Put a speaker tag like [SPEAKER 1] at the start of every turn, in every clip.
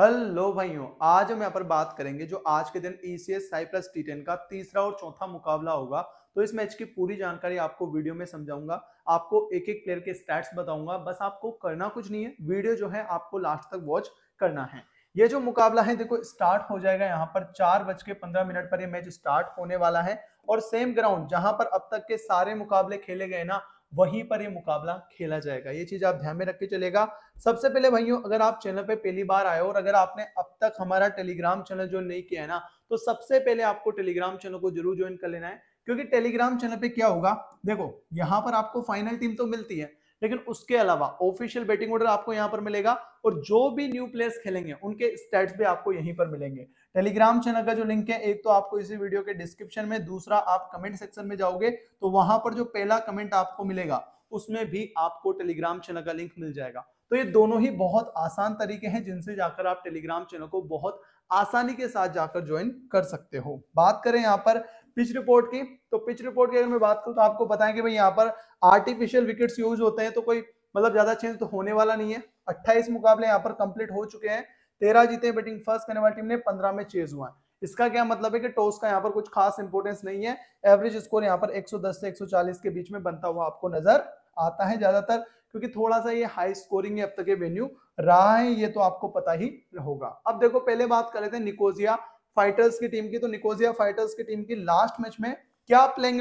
[SPEAKER 1] hello भाइयों आज हम यहाँ पर बात करेंगे जो आज के दिन साई प्लस टी टेन का तीसरा और चौथा मुकाबला होगा तो इस मैच की पूरी जानकारी आपको वीडियो में समझाऊंगा आपको एक एक प्लेयर के स्टैट्स बताऊंगा बस आपको करना कुछ नहीं है वीडियो जो है आपको लास्ट तक वॉच करना है ये जो मुकाबला है देखो स्टार्ट हो जाएगा यहाँ पर चार बज के पंद्रह मिनट पर यह मैच स्टार्ट होने वाला है और सेम ग्राउंड जहां पर अब तक के सारे मुकाबले खेले गए ना वहीं पर ये मुकाबला खेला जाएगा ये चीज आप ध्यान में रख के चलेगा सबसे पहले भाइयों अगर आप चैनल पे पहली बार आए और अगर आपने अब तक हमारा टेलीग्राम चैनल ज्वाइन नहीं किया है ना तो सबसे पहले आपको टेलीग्राम चैनल को जरूर ज्वाइन कर लेना है क्योंकि टेलीग्राम चैनल पे क्या होगा देखो यहाँ पर आपको फाइनल टीम तो मिलती है लेकिन उसके अलावा ऑफिशियल बैटिंग ऑर्डर आपको यहाँ पर मिलेगा और जो भी न्यू प्लेयर्स खेलेंगे उनके स्टेट्स भी आपको यहीं पर मिलेंगे टेलीग्राम चैनल का जो लिंक है एक तो आपको इसी वीडियो के डिस्क्रिप्शन में दूसरा आप कमेंट सेक्शन में जाओगे तो वहां पर जो पहला कमेंट आपको मिलेगा उसमें भी आपको टेलीग्राम चैनल का लिंक मिल जाएगा तो ये दोनों ही बहुत आसान तरीके हैं जिनसे जाकर आप टेलीग्राम चैनल को बहुत आसानी के साथ जाकर ज्वाइन कर सकते हो बात करें यहाँ पर पिच रिपोर्ट की तो पिच रिपोर्ट की अगर मैं बात करूँ तो आपको बताएं कि भाई यहाँ पर आर्टिफिशियल विकेट्स यूज होते हैं तो कोई मतलब ज्यादा चेंज तो होने वाला नहीं है अट्ठाईस मुकाबले यहाँ पर कंप्लीट हो चुके हैं तेरह जीते हैं बैटिंग फर्स्ट करने वाली टीम ने पंद्रह में चेज हुआ है इसका क्या मतलब है कि टॉस का यहाँ पर कुछ खास इंपोर्टेंस नहीं है एवरेज स्कोर यहाँ पर 110 से 140 के बीच में बनता हुआ आपको नजर आता है ज्यादातर क्योंकि थोड़ा सा ये हाई स्कोरिंग है अब तक ये वेन्यू रहा है ये तो आपको पता ही होगा अब देखो पहले बात कर लेते हैं निकोजिया फाइटर्स की टीम की तो निकोजिया फाइटर्स की टीम की लास्ट मैच में क्या प्लेइंग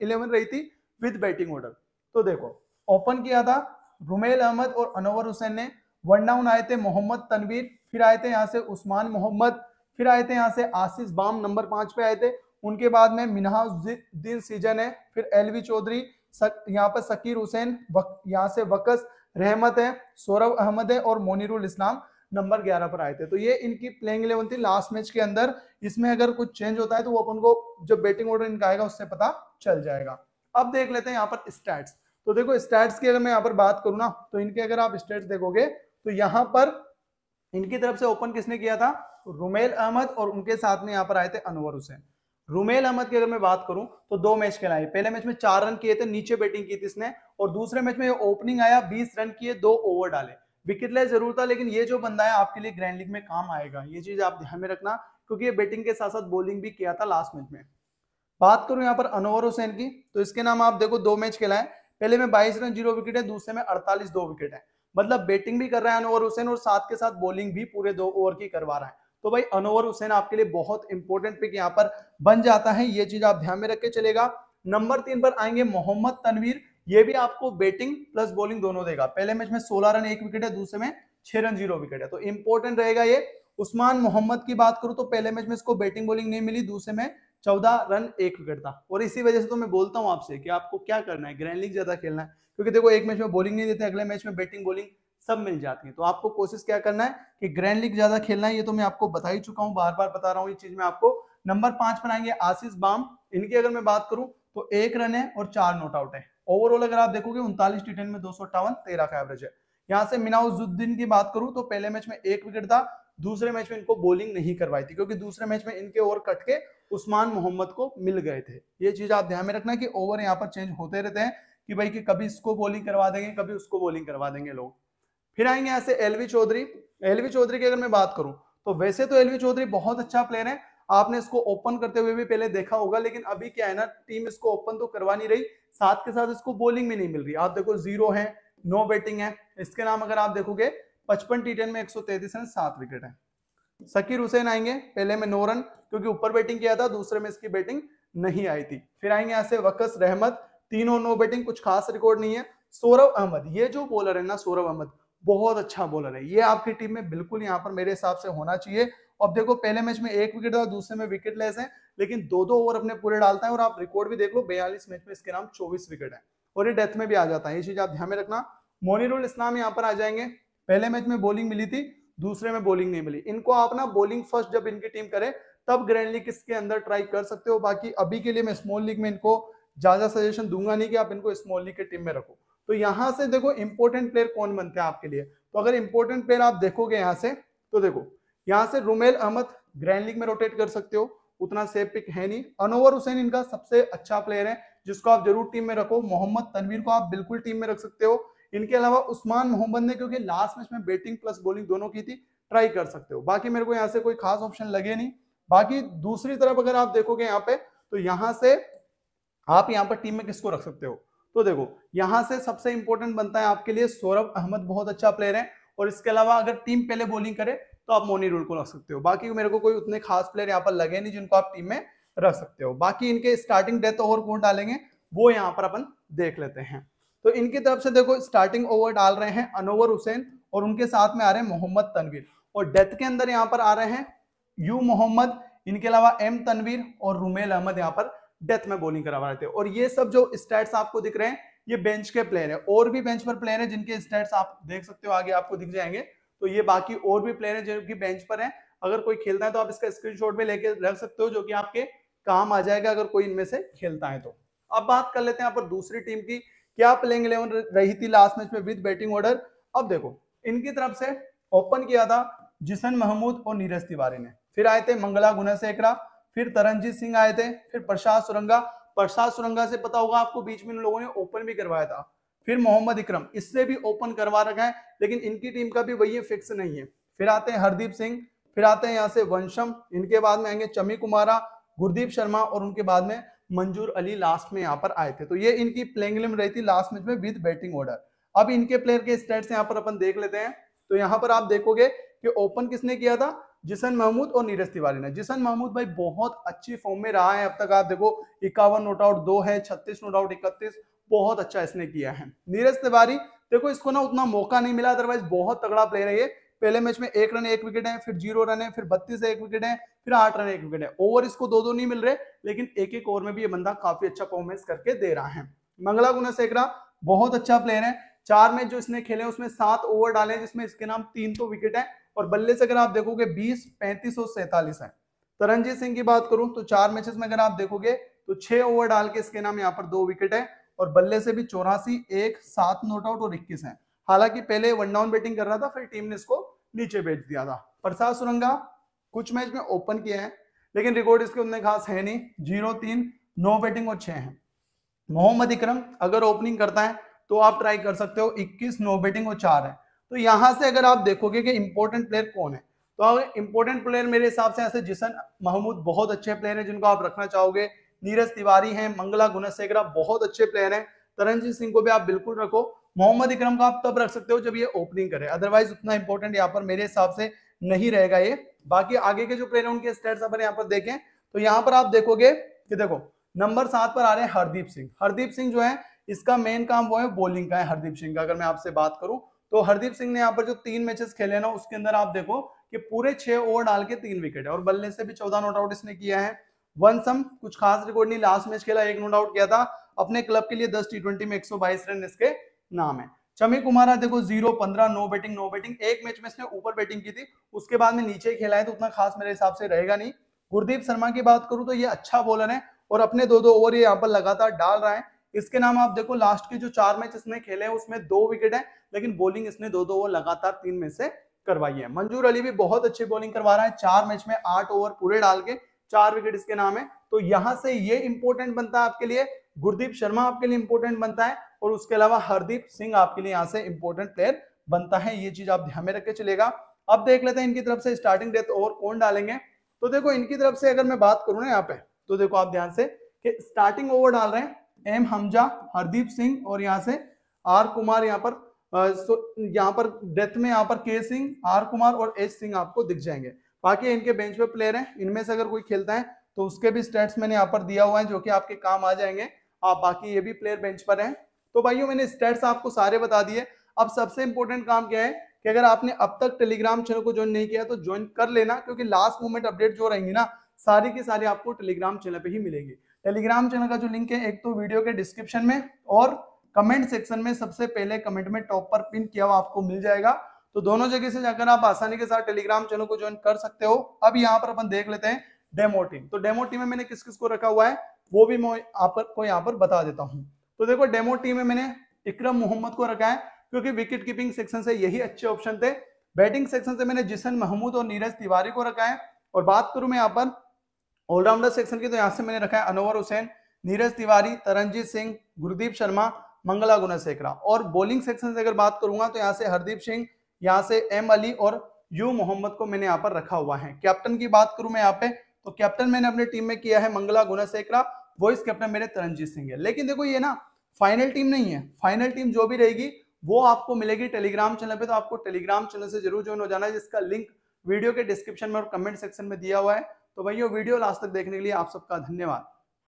[SPEAKER 1] इलेवन रही थी विद बैटिंग ऑर्डर तो देखो ओपन किया था रुमेल अहमद और अनवर हुसैन ने वन डाउन आए थे मोहम्मद तनवीर फिर आए थे यहाँ से उस्मान मोहम्मद फिर आए थे यहाँ से आसिस बाम नंबर पांच पे आए थे उनके बाद में मिनहाजुद्दीन सीजन है फिर एलवी चौधरी यहाँ पर सकीर हुसैन यहाँ से वकस रहमत है सौरभ अहमद है और मोनिरुल इस्लाम नंबर ग्यारह पर आए थे तो ये इनकी प्लेइंग इलेवन थी लास्ट मैच के अंदर इसमें अगर कुछ चेंज होता है तो वो अपन को जब बैटिंग ऑर्डर इनका आएगा उससे पता चल जाएगा अब देख लेते हैं यहाँ पर स्टैट्स तो देखो स्टैट्स की अगर मैं यहाँ पर बात करूँ ना तो इनके अगर आप स्टैट्स देखोगे तो यहाँ पर इनकी तरफ से ओपन किसने किया था रुमेल अहमद और उनके साथ में यहाँ पर आए थे अनवर हुसैन रुमेल अहमद की अगर मैं बात करूं तो दो मैच खेलाए पहले मैच में चार रन किए थे नीचे बैटिंग की थी इसने और दूसरे मैच में ओपनिंग आया बीस रन किए दो ओवर डाले विकेट लेस जरूर था लेकिन ये जो बंदा है आपके लिए ग्रैंड लीग में काम आएगा ये चीज आप ध्यान में रखना क्योंकि ये बैटिंग के साथ साथ बॉलिंग भी किया था लास्ट मैच में बात करूं यहाँ पर अनोवर हुसैन की तो इसके नाम आप देखो दो मैच खेला है पहले में बाईस रन जीरो विकेट है दूसरे में अड़तालीस दो विकेट है मतलब बैटिंग भी कर रहा है अनोवर हुसैन और साथ के साथ बॉलिंग भी पूरे दो ओवर की करवा रहा है तो भाई अनोवर हुसैन आपके लिए बहुत इंपॉर्टेंट पिक यहाँ पर बन जाता है ये चीज आप ध्यान में रख के चलेगा नंबर तीन पर आएंगे मोहम्मद तनवीर ये भी आपको बैटिंग प्लस बॉलिंग दोनों देगा पहले मैच में सोलह रन एक विकेट है दूसरे में छह रन जीरो विकेट है तो इंपॉर्टेंट रहेगा ये उस्मान मोहम्मद की बात करूं तो पहले मैच में इसको बैटिंग बॉलिंग नहीं मिली दूसरे में चौदह रन एक विकेट था और इसी वजह से तो मैं बोलता हूं आपसे कि आपको क्या करना है ग्रैंड लीग ज्यादा खेलना है क्योंकि देखो एक मैच में बॉलिंग नहीं देते अगले मैच में बैटिंग बॉलिंग सब मिल जाती है तो आपको कोशिश क्या करना है कि ग्रैंड लीग ज्यादा खेलना है ये तो मैं आपको बता ही चुका हूँ बार बार बता रहा हूँ ये चीज में आपको नंबर पांच पर आएंगे आशीष बाम इनकी अगर मैं बात करूं तो एक रन है और चार नॉट आउट है ओवरऑल अगर आप देखोगे उनतालीस टी में दो सौ अट्ठावन तेरह का एवरेज है यहां से मिनाउजुद्दीन की बात करूं तो पहले मैच में एक विकेट था दूसरे मैच में इनको बॉलिंग नहीं करवाई थी क्योंकि दूसरे मैच में इनके ओवर कट के उस्मान मोहम्मद को मिल गए थे ये चीज आप ध्यान में रखना कि ओवर यहाँ पर चेंज होते रहते हैं कि भाई कि कभी इसको बॉलिंग करवा देंगे कभी उसको बॉलिंग करवा देंगे लोग फिर आएंगे ऐसे एलवी चौधरी एलवी चौधरी की अगर मैं बात करूं तो वैसे तो एलवी चौधरी बहुत अच्छा प्लेयर है आपने इसको ओपन करते हुए भी पहले देखा होगा लेकिन अभी क्या है ना टीम इसको ओपन तो करवा नहीं रही साथ के साथ इसको बॉलिंग में नहीं मिल रही आप देखो जीरो है नो बैटिंग है इसके नाम अगर आप देखोगे पचपन टी में एक रन सात विकेट है सकीर हुसैन आएंगे पहले में नौ रन क्योंकि ऊपर बैटिंग किया था दूसरे में इसकी बैटिंग नहीं आई थी फिर आएंगे ऐसे वकस रहमत तीनों नो बैटिंग कुछ खास रिकॉर्ड नहीं है सौरव अहमद ये जो बॉलर है ना सौरव अहमद बहुत अच्छा बॉलर है ये आपकी टीम में बिल्कुल यहाँ पर मेरे हिसाब से होना चाहिए अब देखो पहले मैच में एक विकेट था दूसरे में विकेट लेस है लेकिन दो दो ओवर अपने पूरे डालता है और आप रिकॉर्ड भी देख लो बयालीस मैच में इसके नाम चौबीस विकेट है और ये डेथ में भी आ जाता है ये चीज आप ध्यान में रखना मोनिरुल इस्लाम यहाँ पर आ जाएंगे पहले मैच में बॉलिंग मिली थी दूसरे में बॉलिंग नहीं मिली इनको आप ना बॉलिंग फर्स्ट जब इनकी टीम करे तब ग्रैंड लीग इसके अंदर ट्राई कर सकते हो बाकी अभी के लिए मैं स्मॉल लीग में इनको ज्यादा सजेशन दूंगा नहीं कि आप इनको स्मॉल लीग के टीम में रखो तो यहां से देखो इंपोर्टेंट प्लेयर कौन बनते हैं आपके लिए तो अगर इंपोर्टेंट प्लेयर आप देखोगे यहां से तो देखो यहां से रुमेल अहमद ग्रैंड लीग में रोटेट कर सकते हो उतना सेफ पिक है नहीं अनोवर हुसैन इनका सबसे अच्छा प्लेयर है जिसको आप जरूर टीम में रखो मोहम्मद तनवीर को आप बिल्कुल टीम में रख सकते हो इनके अलावा उस्मान मोहम्मद ने क्योंकि लास्ट मैच में बैटिंग प्लस बॉलिंग दोनों की थी ट्राई कर सकते हो बाकी मेरे को यहाँ से कोई खास ऑप्शन लगे नहीं बाकी दूसरी तरफ अगर आप देखोगे यहाँ पे तो यहाँ से आप यहाँ पर टीम में किसको रख सकते हो तो देखो यहाँ से सबसे इंपॉर्टेंट बनता है आपके लिए सौरभ अहमद बहुत अच्छा प्लेयर है और इसके अलावा अगर टीम पहले बॉलिंग करे तो आप मोनी रूल को रख सकते हो बाकी मेरे को कोई उतने खास प्लेयर यहाँ पर लगे नहीं जिनको आप टीम में रख सकते हो बाकी इनके स्टार्टिंग डेथ ओवर कौन डालेंगे वो यहाँ पर अपन देख लेते हैं तो इनकी तरफ से देखो स्टार्टिंग ओवर डाल रहे हैं अनोवर हुसैन और उनके साथ में आ रहे हैं मोहम्मद तनवीर और डेथ के अंदर यहाँ पर आ रहे हैं यू मोहम्मद इनके अलावा एम तनवीर और रुमेल अहमद यहाँ पर डेथ में बॉलिंग करवा रहे थे और ये सब जो स्टैट्स आपको दिख रहे हैं ये बेंच के प्लेयर है और भी बेंच पर प्लेयर है जिनके स्टैट्स आप देख सकते हो आगे आपको दिख जाएंगे तो ये बाकी और भी प्लेयर है जो कि बेंच पर है अगर कोई खेलता है तो आप इसका स्क्रीन शॉट में लेके रख सकते हो जो कि आपके काम आ जाएगा अगर कोई इनमें से खेलता है तो अब बात कर लेते हैं यहाँ पर दूसरी टीम की क्या प्लेइंग इलेवन रही थी लास्ट मैच में विद बैटिंग ऑर्डर अब देखो इनकी तरफ से ओपन किया था जिसन महमूद और नीरज तिवारी ने फिर आए थे मंगला गुना गुनासेकरा फिर तरनजीत सिंह आए थे फिर प्रसाद सुरंगा प्रसाद सुरंगा से पता होगा आपको बीच में इन लोगों ने ओपन भी करवाया था फिर मोहम्मद इकरम इससे भी ओपन करवा रखा है लेकिन इनकी टीम का भी वही फिक्स नहीं है फिर आते हैं हरदीप सिंह फिर आते हैं यहाँ से वंशम इनके बाद में आएंगे चमी कुमारा गुरदीप शर्मा और उनके बाद में मंजूर अली लास्ट में यहाँ पर आए थे तो ये इनकी प्लेइंग रही थी लास्ट मैच में विद बैटिंग ऑर्डर अब इनके प्लेयर के स्टेट्स यहाँ पर अपन देख लेते हैं तो यहाँ पर आप देखोगे कि ओपन किसने किया था जिसन महमूद और नीरज तिवारी ने जिसन महमूद भाई बहुत अच्छी फॉर्म में रहा है अब तक आप देखो इक्यावन नोट आउट दो है छत्तीस नोट आउट इकतीस बहुत अच्छा इसने किया है नीरज तिवारी देखो इसको ना उतना मौका नहीं मिला अदरवाइज बहुत तगड़ा प्लेयर है ये पहले मैच में एक रन एक विकेट है फिर जीरो रन है फिर बत्तीस एक विकेट है फिर आठ रन एक विकेट है ओवर इसको दो दो नहीं मिल रहे लेकिन एक एक ओवर में भी ये बंदा काफी अच्छा परफॉर्मेंस करके दे रहा है मंगला गुना सेकड़ा बहुत अच्छा प्लेयर है चार मैच जो इसने खेले उसमें सात ओवर डाले जिसमें इसके नाम तीन तो विकेट है और बल्ले से अगर आप देखोगे बीस पैंतीस और सैतालीस है तरनजीत सिंह की बात करूं तो चार मैचेस में अगर आप देखोगे तो छह ओवर डाल के इसके नाम यहाँ पर दो विकेट है और बल्ले से भी चौरासी एक सात नोट आउट और इक्कीस है हालांकि पहले वन डाउन बैटिंग कर रहा था फिर टीम ने इसको नीचे बेच दिया था प्रसाद सुरंगा कुछ मैच में ओपन किए हैं लेकिन रिकॉर्ड इसके उतने खास है नहीं जीरो तीन नौ बैटिंग और छह है मोहम्मद इकरम अगर ओपनिंग करता है तो आप ट्राई कर सकते हो 21 नो बैटिंग और चार है तो यहां से अगर आप देखोगे कि इंपॉर्टेंट प्लेयर कौन है तो इंपॉर्टेंट प्लेयर मेरे हिसाब से ऐसे जिसन महमूद बहुत अच्छे प्लेयर हैं जिनको आप रखना चाहोगे नीरज तिवारी हैं मंगला गुणसेकरा बहुत अच्छे प्लेयर हैं तरनजीत सिंह को भी आप बिल्कुल रखो मोहम्मद इकरम का आप तब रख सकते हो जब ये ओपनिंग करे अदरवाइज उतना इंपॉर्टेंट यहाँ पर मेरे हिसाब से नहीं रहेगा ये बाकी आगे के जो प्लेयर है उनके स्टेट अपन यहाँ पर देखें तो यहाँ पर आप देखोगे कि देखो नंबर सात पर आ रहे हैं हरदीप सिंह हरदीप सिंह जो है इसका मेन काम वो है बॉलिंग का है हरदीप सिंह का अगर मैं आपसे बात करूं तो हरदीप सिंह ने यहाँ पर जो तीन मैचेस खेले ना उसके अंदर आप देखो कि पूरे छह ओवर डाल के तीन विकेट है और बल्ले से भी चौदह नॉट आउट इसने किया है वन सम कुछ खास रिकॉर्ड नहीं लास्ट मैच खेला एक नोट आउट किया था अपने क्लब के लिए दस टी ट्वेंटी में एक सौ बाईस रन इसके नाम है शमी कुमार देखो जीरो पंद्रह नो बैटिंग नो बैटिंग एक मैच में इसने ऊपर बैटिंग की थी उसके बाद में नीचे खेला है तो उतना खास मेरे हिसाब से रहेगा नहीं गुरदीप शर्मा की बात करूं तो ये अच्छा बॉलर है और अपने दो दो ओवर ये यहाँ पर लगातार डाल रहा है इसके नाम आप देखो लास्ट के जो चार मैच इसने खेले हैं उसमें दो विकेट है लेकिन बॉलिंग इसने दो दो ओवर लगातार तीन मैच से करवाई है मंजूर अली भी बहुत अच्छी बॉलिंग करवा रहा है चार मैच में आठ ओवर पूरे डाल के चार विकेट इसके नाम है तो यहां से ये इंपोर्टेंट बनता है आपके लिए गुरदीप शर्मा आपके लिए इंपोर्टेंट बनता है और उसके अलावा हरदीप सिंह आपके लिए यहाँ से इंपोर्टेंट प्लेयर बनता है ये चीज आप ध्यान में रखे चलेगा अब देख लेते हैं इनकी तरफ से स्टार्टिंग डेथ ओवर कौन डालेंगे तो देखो इनकी तरफ से अगर मैं बात करूं ना यहाँ पे तो देखो आप ध्यान से कि स्टार्टिंग ओवर डाल रहे हैं एम हमजा हरदीप सिंह और यहाँ से आर कुमार यहाँ पर यहाँ पर डेथ में यहाँ पर के सिंह आर कुमार और एच सिंह आपको दिख जाएंगे बाकी इनके बेंच पे प्लेयर हैं इनमें से अगर कोई खेलता है तो उसके भी स्टेट्स मैंने यहाँ पर दिया हुआ है जो कि आपके काम आ जाएंगे आप बाकी ये भी प्लेयर बेंच पर हैं तो भाइयों मैंने स्टेट्स आपको सारे बता दिए अब सबसे इंपॉर्टेंट काम क्या है कि अगर आपने अब तक टेलीग्राम चैनल को ज्वाइन नहीं किया तो ज्वाइन कर लेना क्योंकि लास्ट मोमेंट अपडेट जो रहेंगी ना सारी की सारी आपको टेलीग्राम चैनल पर ही मिलेगी टेलीग्राम चैनल का जो लिंक है एक तो वीडियो के डिस्क्रिप्शन में और कमेंट सेक्शन में सबसे पहले कमेंट में टॉप पर पिन किया हुआ आपको मिल जाएगा तो दोनों जगह से जाकर आप आसानी के साथ टेलीग्राम चैनल को ज्वाइन कर सकते हो अब यहाँ पर अपन देख लेते हैं डेमो टीम तो डेमो टीम में मैंने किस किस को रखा हुआ है वो भी मैं आपको यहाँ पर बता देता हूँ तो देखो डेमो टीम में मैंने इक्रम मोहम्मद को रखा है क्योंकि विकेट कीपिंग सेक्शन से यही अच्छे ऑप्शन थे बैटिंग सेक्शन से मैंने जिसन महमूद और नीरज तिवारी को रखा है और बात करूं मैं यहाँ पर ऑलराउंडर सेक्शन की तो यहाँ से मैंने रखा है अनोवर हुसैन नीरज तिवारी तरनजीत सिंह गुरदीप शर्मा मंगला गुना सेकरा और बॉलिंग सेक्शन से अगर बात करूंगा तो यहाँ से हरदीप सिंह यहाँ से एम अली और यू मोहम्मद को मैंने यहाँ पर रखा हुआ है कैप्टन की बात करूं मैं यहाँ पे तो कैप्टन मैंने अपनी टीम में किया है मंगला गुनासेकरा वॉइस कैप्टन मेरे तरनजीत सिंह है लेकिन देखो ये ना फाइनल टीम नहीं है फाइनल टीम जो भी रहेगी वो आपको मिलेगी टेलीग्राम चैनल पे तो आपको टेलीग्राम चैनल से जरूर ज्वाइन हो जाना है जिसका लिंक वीडियो के डिस्क्रिप्शन में और कमेंट सेक्शन में दिया हुआ है तो भाई वीडियो लास्ट तक देखने के लिए आप सबका धन्यवाद